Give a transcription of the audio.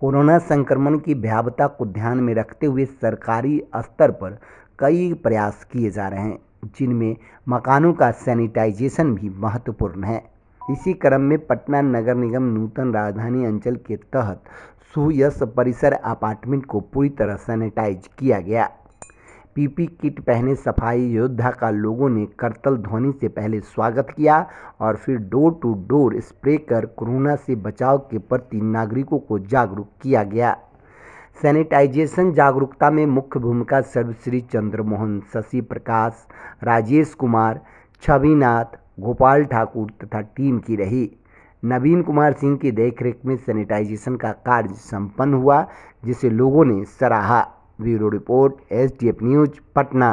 corona संक्रमण की भयावता को ध्यान में रखते हुए सरकारी स्तर पर कई प्रयास किए जा रहे हैं जिनमें मकानों का सैनिटाइजेशन भी महत्वपूर्ण है इसी क्रम में पटना नगर निगम नूतन राजधानी अंचल के तहत सुयस परिसर अपार्टमेंट को पूरी तरह सैनिटाइज किया गया पीपी किट पहने सफाई योद्धा का लोगों ने करतल ध्वनि से पहले स्वागत किया और फिर डोर टू डोर स्प्रे कर कोरोना से बचाव के प्रति नागरिकों को जागरूक किया गया सैनिटाइजेशन जागरूकता में मुख्य भूमिका सर्वश्री चंद्रमोहन शशि प्रकाश राजेश कुमार छविनाथ गोपाल ठाकुर तथा टीम की रही नवीन कुमार सिंह की देखरेख में सैनिटाइजेशन का कार्य संपन्न हुआ जिसे लोगों ने सराहा bureau report S news Patna